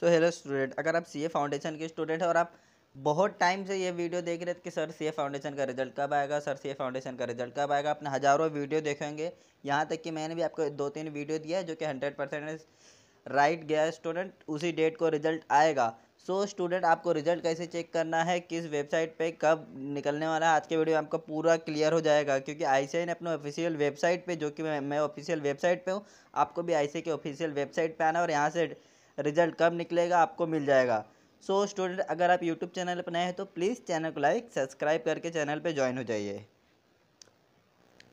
so hello student अगर आप CA foundation के स्टूडेंट हैं और आप बहुत टाइम से ये वीडियो देख रहे थे कि सर ए फाउंडेशन का रिजल्ट कब आएगा सर सी ए फाउंडेशन का रिजल्ट कब आएगा आपने हज़ारों वीडियो देखेंगे यहाँ तक कि मैंने भी आपको दो तीन वीडियो दिया है जो कि हंड्रेड परसेंट राइट गया स्टूडेंट उसी डेट को रिजल्ट आएगा सो so, स्टूडेंट आपको रिजल्ट कैसे चेक करना है किस वेबसाइट पे कब निकलने वाला है आज के वीडियो में आपका पूरा क्लियर हो जाएगा क्योंकि आई ने अपने ऑफिशियल वेबसाइट पे जो कि मैं मैं ऑफिशियल वेबसाइट पे हूँ आपको भी आई के ऑफिशियल वेबसाइट पे आना और यहाँ से रिजल्ट कब निकलेगा आपको मिल जाएगा सो so, स्टूडेंट अगर आप यूट्यूब चैनल पर नए हैं तो प्लीज़ चैनल को लाइक सब्सक्राइब करके चैनल पर ज्वाइन हो जाइए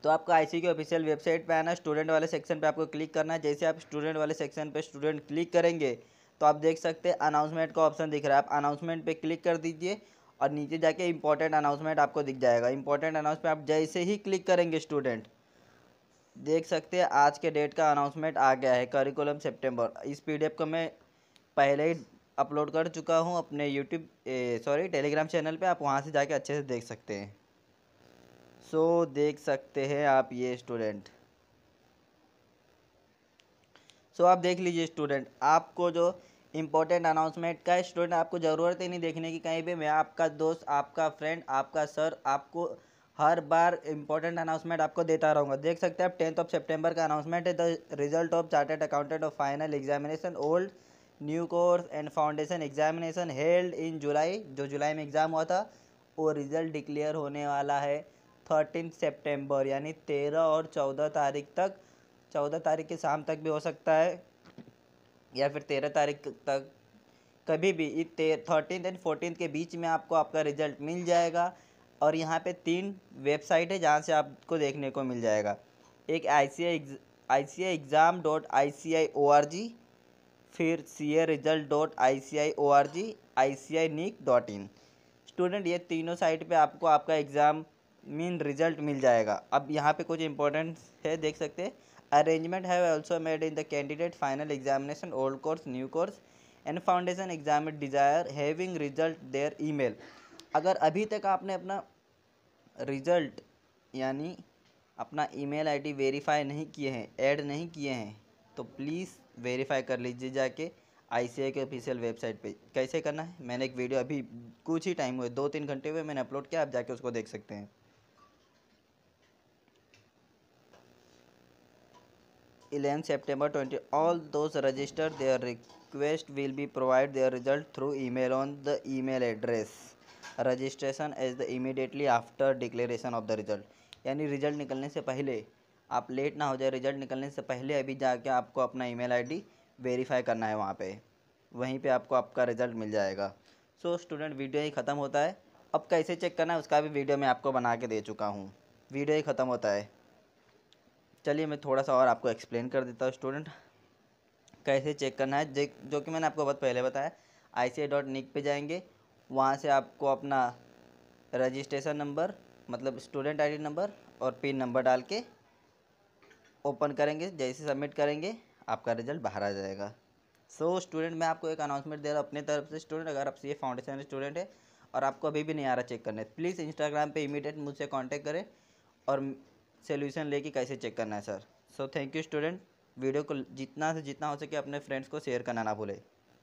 तो आपको आई सी ऑफिशियल वेबसाइट पर आना स्टूडेंट वाले सेक्शन पर आपको क्लिक करना है जैसे आप स्टूडेंट वाले सेक्शन पर स्टूडेंट क्लिक करेंगे तो आप देख सकते हैं अनाउंसमेंट का ऑप्शन दिख रहा है आप अनाउंसमेंट पे क्लिक कर दीजिए और नीचे जाके इंपॉर्टेंट अनाउंसमेंट आपको दिख जाएगा इंपॉर्टेंट अनाउंसमेंट आप जैसे ही क्लिक करेंगे स्टूडेंट देख सकते हैं आज के डेट का अनाउंसमेंट आ गया है करिकुलम सितंबर इस पीडीएफ को मैं पहले ही अपलोड कर चुका हूँ अपने यूट्यूब सॉरी टेलीग्राम चैनल पे आप वहाँ से जाके अच्छे से देख सकते हैं सो so, देख सकते हैं आप ये स्टूडेंट सो so, आप देख लीजिए स्टूडेंट आपको जो इम्पोर्टेंट अनाउंसमेंट का स्टूडेंट आपको ज़रूरत ही नहीं देखने की कहीं भी मैं आपका दोस्त आपका फ्रेंड आपका सर आपको हर बार इंपॉर्टेंट अनाउंसमेंट आपको देता रहूँगा देख सकते हैं आप टेंथ ऑफ सेप्टेम्बर का अनाउंसमेंट है the result of chartered accountant of final examination old new course and foundation examination held in July जो जुलाई में एग्ज़ाम हुआ था वो रिज़ल्ट डिक्लेयर होने वाला है थर्टीन सेप्टेम्बर यानी तेरह और चौदह तारीख तक चौदह तारीख की शाम तक भी हो सकता है या फिर तेरह तारीख तक कभी भी थर्टीन एंड फोर्टीन के बीच में आपको आपका रिज़ल्ट मिल जाएगा और यहाँ पे तीन वेबसाइट है जहाँ से आपको देखने को मिल जाएगा एक I C I I C I exam dot I C I O R G फिर C A result dot I C I O R G I C I nic dot in student ये तीनों site पे आपको आपका exam mean result मिल जाएगा अब यहाँ पे कुछ इंपॉर्टेंट है देख सकते हैं arrangement have also made in the candidate final examination old course new course and foundation exam desire having result their email अगर अभी तक आपने अपना रिज़ल्ट यानी अपना ईमेल आईडी वेरीफाई नहीं किए हैं ऐड नहीं किए हैं तो प्लीज़ वेरीफाई कर लीजिए जाके आई के ऑफिशियल वेबसाइट पे कैसे करना है मैंने एक वीडियो अभी कुछ ही टाइम हुए दो तीन घंटे हुए मैंने अपलोड किया आप जाके उसको देख सकते हैं eleven September twenty all those register their request will be provide their result through email on the email address registration as the immediately after declaration of the result यानी रिज़ल्ट निकलने से पहले आप लेट ना हो जाए रिज़ल्ट निकलने से पहले अभी जाके आपको अपना ईमेल आईडी वेरीफाई करना है वहाँ पे वहीं पे आपको आपका रिज़ल्ट मिल जाएगा सो so, स्टूडेंट वीडियो ही ख़त्म होता है अब कैसे चेक करना है उसका भी वीडियो मैं आपको बना के दे चुका हूँ वीडियो ही ख़त्म होता है चलिए मैं थोड़ा सा और आपको एक्सप्लेन कर देता हूँ स्टूडेंट कैसे चेक करना है जो कि मैंने आपको बहुत पहले बताया आई सी डॉट निक पर जाएंगे वहाँ से आपको अपना रजिस्ट्रेशन नंबर मतलब स्टूडेंट आईडी नंबर और पिन नंबर डाल के ओपन करेंगे जैसे सबमिट करेंगे आपका रिजल्ट बाहर आ जाएगा सो so, स्टूडेंट मैं आपको एक अनाउंसमेंट दे रहा हूँ अपने तरफ से स्टूडेंट अगर आप ये फाउंडेशन स्टूडेंट है और आपको अभी भी नहीं आ रहा चेक करने प्लीज़ इंस्टाग्राम पे इमीडिएट मुझसे कांटेक्ट करें और सोल्यूशन लेके कैसे चेक करना है sir so thank you student video को जितना से जितना हो सके अपने फ्रेंड्स को शेयर करना ना भूलें